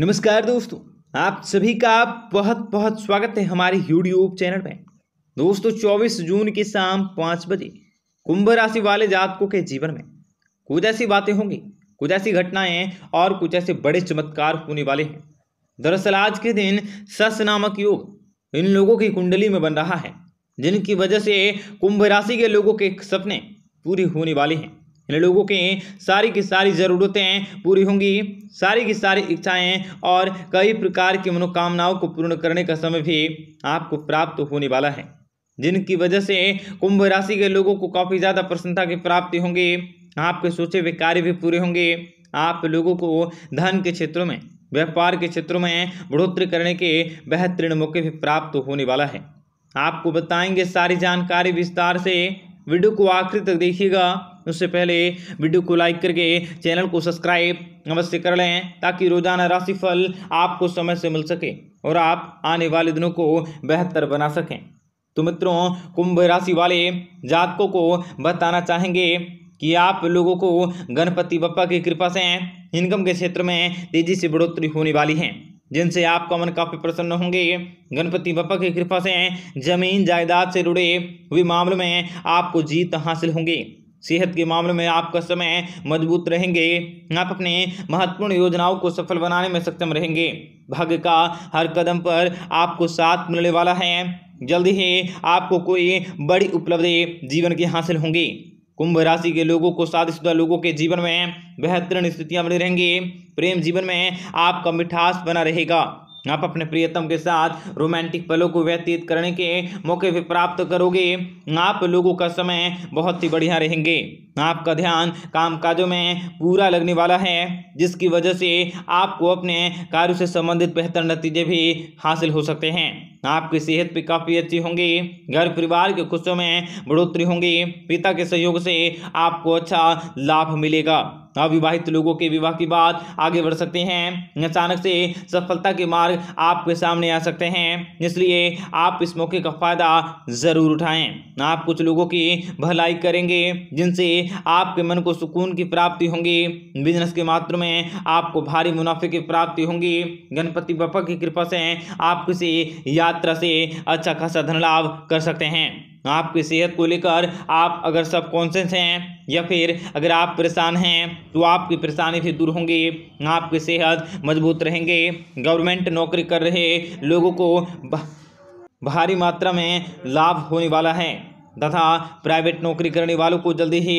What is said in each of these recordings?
नमस्कार दोस्तों आप सभी का बहुत बहुत स्वागत है हमारे यूट्यूब चैनल पर दोस्तों 24 जून की शाम पाँच बजे कुंभ राशि वाले जातकों के जीवन में कुछ ऐसी बातें होंगी कुछ ऐसी घटनाएं और कुछ ऐसे बड़े चमत्कार होने वाले हैं दरअसल आज के दिन सस नामक योग इन लोगों की कुंडली में बन रहा है जिनकी वजह से कुंभ राशि के लोगों के सपने पूरे होने वाले हैं इन लोगों के सारी की सारी ज़रूरतें पूरी होंगी सारी की सारी इच्छाएं और कई प्रकार की मनोकामनाओं को पूर्ण करने का समय भी आपको प्राप्त होने वाला है जिनकी वजह से कुंभ राशि के लोगों को काफ़ी ज़्यादा प्रसन्नता की प्राप्ति होंगी आपके सोचे हुए कार्य भी पूरे होंगे आप लोगों को धन के क्षेत्रों में व्यापार के क्षेत्रों में बढ़ोतरी करने के बेहतरीन मौके भी प्राप्त होने वाला है आपको बताएंगे सारी जानकारी विस्तार से वीडियो को आखिर तक देखिएगा उससे पहले वीडियो को लाइक करके चैनल को सब्सक्राइब अवश्य कर लें ताकि रोजाना राशिफल आपको समय से मिल सके और आप आने वाले दिनों को बेहतर बना सकें तो मित्रों कुंभ राशि वाले जातकों को बताना चाहेंगे कि आप लोगों को गणपति बप्पा की कृपा से इनकम के क्षेत्र में तेजी से बढ़ोतरी होने वाली है जिनसे आपका मन काफी प्रसन्न होंगे गणपति बप्पा की कृपा से जमीन जायदाद से जुड़े हुए मामलों में आपको जीत हासिल होंगे सेहत के मामले में आपका समय मजबूत रहेंगे आप अपने महत्वपूर्ण योजनाओं को सफल बनाने में सक्षम रहेंगे भाग्य का हर कदम पर आपको साथ मिलने वाला है जल्दी ही आपको कोई बड़ी उपलब्धि जीवन के हासिल होंगी कुंभ राशि के लोगों को शादीशुदा लोगों के जीवन में बेहतरीन स्थितियां बनी रहेंगी प्रेम जीवन में आपका मिठास बना रहेगा आप अपने प्रियतम के साथ रोमांटिक पलों को व्यतीत करने के मौके भी प्राप्त करोगे आप लोगों का समय बहुत ही बढ़िया रहेंगे आपका ध्यान काम काजों में पूरा लगने वाला है जिसकी वजह से आपको अपने कार्य से संबंधित बेहतर नतीजे भी हासिल हो सकते हैं आपकी सेहत भी काफ़ी अच्छी होंगी घर परिवार के खुशियों में बढ़ोतरी होंगी पिता के सहयोग से आपको अच्छा लाभ मिलेगा अविवाहित लोगों के विवाह के बाद आगे बढ़ सकते हैं अचानक से सफलता के मार्ग आपके सामने आ सकते हैं इसलिए आप इस मौके का फ़ायदा ज़रूर उठाएं आप कुछ लोगों की भलाई करेंगे जिनसे आपके मन को सुकून की प्राप्ति होंगी बिजनेस के मात्र में आपको भारी मुनाफे की प्राप्ति होंगी गणपति बापा की कृपा से आप किसी यात्रा से अच्छा खासा धन लाभ कर सकते हैं आपकी सेहत को लेकर आप अगर सब कॉन्शियस हैं या फिर अगर आप परेशान हैं तो आपकी परेशानी भी दूर होंगी आपकी सेहत मजबूत रहेंगे गवर्नमेंट नौकरी कर रहे लोगों को भारी मात्रा में लाभ होने वाला है तथा प्राइवेट नौकरी करने वालों को जल्दी ही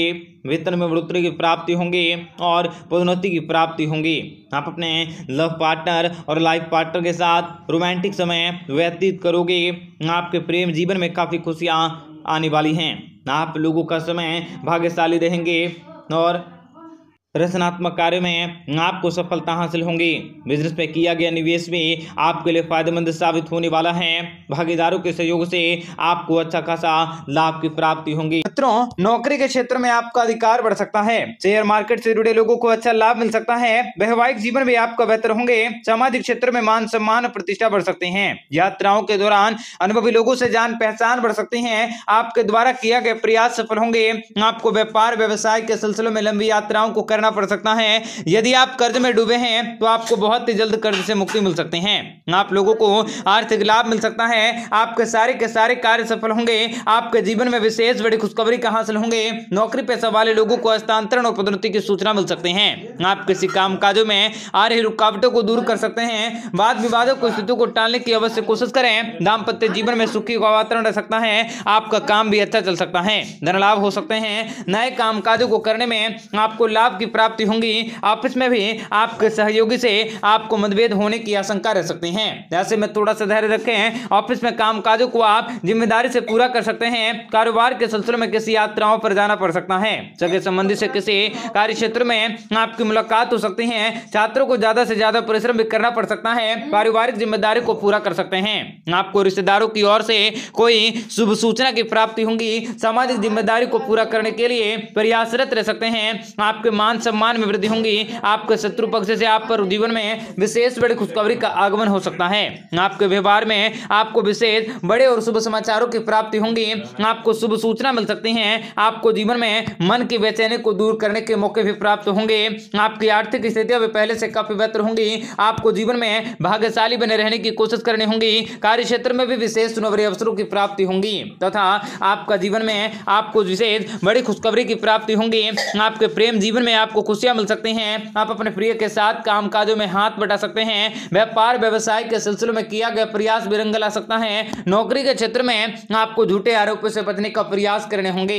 वेतन में बढ़ोतरी की प्राप्ति होंगी और पदोन्नति की प्राप्ति होंगी आप अपने लव पार्टनर और लाइफ पार्टनर के साथ रोमांटिक समय व्यतीत करोगे आपके प्रेम जीवन में काफ़ी खुशियाँ आने वाली हैं आप लोगों का समय भाग्यशाली रहेंगे और रचनात्मक कार्य में आपको सफलता हासिल होंगी बिजनेस में किया गया निवेश भी आपके लिए फायदेमंद साबित होने वाला है भागीदारों के सहयोग से आपको अच्छा खासा लाभ की प्राप्ति होगी मित्रों नौकरी के क्षेत्र में आपका अधिकार बढ़ सकता है शेयर मार्केट से जुड़े लोगों को अच्छा लाभ मिल सकता है वैवाहिक जीवन भी आपका बेहतर होंगे सामाजिक क्षेत्र में मान सम्मान और प्रतिष्ठा बढ़ सकते हैं यात्राओं के दौरान अनुभवी लोगों से जान पहचान बढ़ सकती है आपके द्वारा किया गया प्रयास सफल होंगे आपको व्यापार व्यवसाय के सिलसिलों में लंबी यात्राओं को करना पड़ सकता है यदि आप कर्ज में डूबे हैं तो आपको बहुत ही जल्द कर्ज से मुक्ति मिल सकती है आप लोगों को आर्थिक लाभ मिल सकता है आपके सारे के सारे कार्य सफल होंगे आपके जीवन में विशेष बड़ी खुशखबरी का हासिल होंगे नौकरी पैसा वाले लोगों को हस्तांतरण और पदोन्नति की सूचना मिल सकती है आप किसी काम में आ रही रुकावटों को दूर कर सकते हैं वाद विवादों की स्थितियों को टालने की अवश्य कोशिश करें दाम्पत्य जीवन में सुखी का वातावरण रह सकता है आपका काम भी अच्छा चल सकता है धन लाभ हो सकते हैं नए कामकाजों को करने में आपको लाभ की की प्राप्ति होंगी आपस में भी आपके सहयोगी से आपको मतभेद होने की आशंका रह सकती है ऐसे में थोड़ा सा धैर्य रखें ऑफिस में काम काजों को आप जिम्मेदारी से पूरा कर सकते हैं कारोबार के सिलसिले में किसी यात्राओं पर जाना पड़ सकता है जगह संबंधी से किसी कार्य क्षेत्र में आपकी मुलाकात हो सकती है छात्रों को ज्यादा से ज्यादा परिश्रम भी करना पड़ सकता है पारिवारिक जिम्मेदारी को पूरा कर सकते हैं आपको रिश्तेदारों की ओर से कोई शुभ सूचना की प्राप्ति होंगी सामाजिक जिम्मेदारी को पूरा करने के लिए प्रयासरत रह सकते हैं आपके मान मान सम्मान में वृद्धि होंगी आपके शत्रु पक्ष से आप पर जीवन में विशेष बड़ी खुशखबरी का आगमन हो सकता है आपके व्यवहार में आपको विशेष बड़े और शुभ समाचारों की प्राप्ति होंगी आपको शुभ सूचना मिल सकती है आपको जीवन में मन की बेचैनी को दूर करने के मौके भी प्राप्त होंगे आपकी आर्थिक स्थितियां भी पहले से काफी बेहतर होंगी आपको जीवन में भाग्यशाली बने रहने की कोशिश करनी होगी कार्य क्षेत्र में भी विशेष सुनवरी अवसरों की प्राप्ति होंगी तथा आपका जीवन में आपको विशेष बड़ी खुशखबरी की प्राप्ति होंगी आपके प्रेम जीवन में आप आपको खुशियां मिल सकती हैं आप अपने प्रिय के साथ काम काजों में हाथ बटा सकते हैं व्यापार व्यवसाय के सिलसिले में किया गया प्रयास भी रंग ला सकता है नौकरी के क्षेत्र में आपको झूठे आरोपों से बचने का प्रयास करने होंगे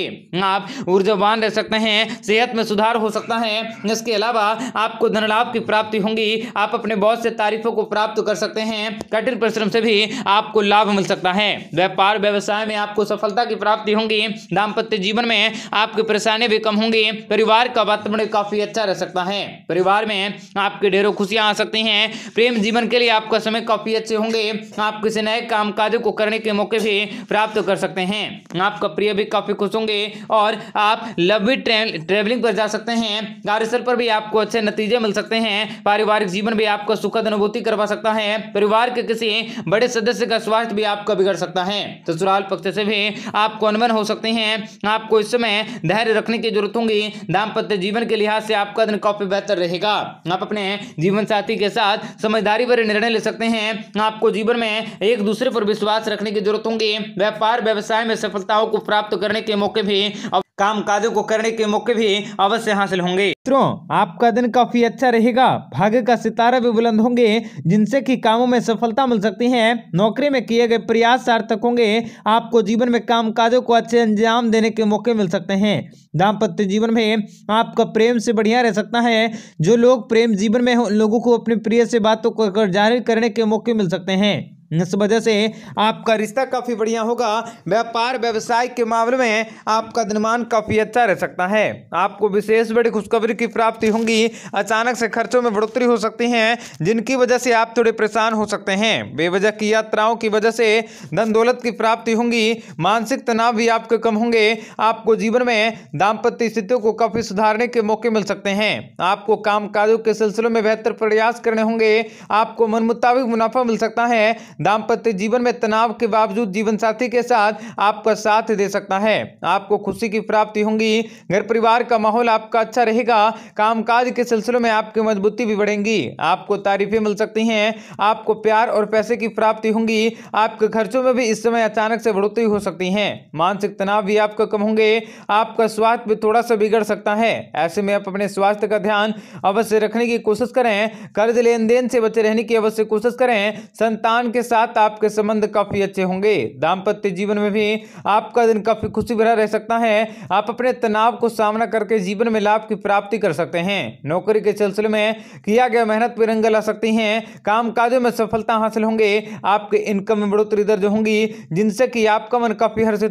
आप ऊर्जावान रह सकते हैं सेहत में सुधार हो सकता है इसके अलावा आपको धन लाभ की प्राप्ति होंगी आप अपने बहुत से तारीफों को प्राप्त कर सकते हैं कठिन परिश्रम से भी आपको लाभ मिल सकता है व्यापार व्यवसाय में आपको सफलता की प्राप्ति होंगी दाम्पत्य जीवन में आपकी परेशानियां भी कम होंगी परिवार का वातावरण काफी अच्छा रह सकता है परिवार में आपके ढेरों खुशियां आ सकती हैं प्रेम जीवन के लिए आपका समय काफी अच्छे होंगे आप किसी नए काम काज को करने के मौके भी प्राप्त कर सकते हैं आपका प्रिय भी काफी खुश होंगे और आप लव भी ट्रेवलिंग पर जा सकते हैं कार्यस्थल पर भी आपको अच्छे नतीजे मिल सकते हैं पारिवारिक जीवन भी आपको सुखद अनुभूति करवा सकता है परिवार के किसी बड़े सदस्य का स्वास्थ्य भी आपका बिगड़ सकता है ससुराल पक्ष से भी आपको अनबन हो सकते हैं आपको इस समय धैर्य रखने की जरूरत होगी दाम्पत्य जीवन के लिए लिहाज से आपका दिन काफी बेहतर रहेगा आप अपने जीवन साथी के साथ समझदारी भरे निर्णय ले सकते हैं आपको जीवन में एक दूसरे पर विश्वास रखने की जरूरत होगी व्यापार व्यवसाय में सफलताओं को प्राप्त करने के मौके भी काम काजों को करने के मौके भी अवश्य हासिल होंगे मित्रों आपका दिन काफी अच्छा रहेगा भाग्य का सितारा भी बुलंद होंगे जिनसे कि कामों में सफलता मिल सकती है नौकरी में किए गए प्रयास सार्थक होंगे आपको जीवन में काम काजों को अच्छे अंजाम देने के मौके मिल सकते हैं दाम्पत्य जीवन में आपका प्रेम से बढ़िया रह सकता है जो लोग प्रेम जीवन में लोगों को अपने प्रिय से बातों को जाहिर करने के मौके मिल सकते हैं इस वजह से आपका रिश्ता काफ़ी बढ़िया होगा व्यापार व्यवसाय के मामले में आपका दिनमान काफ़ी अच्छा रह सकता है आपको विशेष बड़ी खुशखबरी की प्राप्ति होगी अचानक से खर्चों में बढ़ोतरी हो सकती है जिनकी वजह से आप थोड़े परेशान हो सकते हैं बेवजह की यात्राओं की वजह से धन दौलत की प्राप्ति होंगी मानसिक तनाव भी आपके कम होंगे आपको जीवन में दाम्पत्य स्थितियों को काफ़ी सुधारने के मौके मिल सकते हैं आपको काम काजों के सिलसिलों में बेहतर प्रयास करने होंगे आपको मन मुताबिक मुनाफा मिल सकता है दाम्पत्य जीवन में तनाव के बावजूद जीवन साथी के साथ आपका साथ दे सकता है आपको खुशी की प्राप्ति होंगी घर परिवार का माहौल आपका अच्छा रहेगा कामकाज के सिलसिलों में आपकी मजबूती भी बढ़ेंगी आपको तारीफें मिल सकती हैं आपको प्यार और पैसे की प्राप्ति होंगी आपके खर्चों में भी इस समय अचानक से बढ़ोतरी हो सकती है मानसिक तनाव भी आपका कम होंगे आपका स्वास्थ्य भी थोड़ा सा बिगड़ सकता है ऐसे में आप अपने स्वास्थ्य का ध्यान अवश्य रखने की कोशिश करें कर्ज लेन देन से बचे रहने की अवश्य कोशिश करें संतान के साथ आपके संबंध काफ़ी अच्छे होंगे दाम्पत्य जीवन में भी आपका दिन काफ़ी खुशी भरा रह सकता है आप अपने तनाव को सामना करके जीवन में लाभ की प्राप्ति कर सकते हैं नौकरी के सिलसिले में किया गया मेहनत पर रंग ला सकती हैं काम काजों में सफलता हासिल होंगे आपके इनकम में बढ़ोतरी दर्ज होंगी जिनसे कि आपका मन काफ़ी हर्षित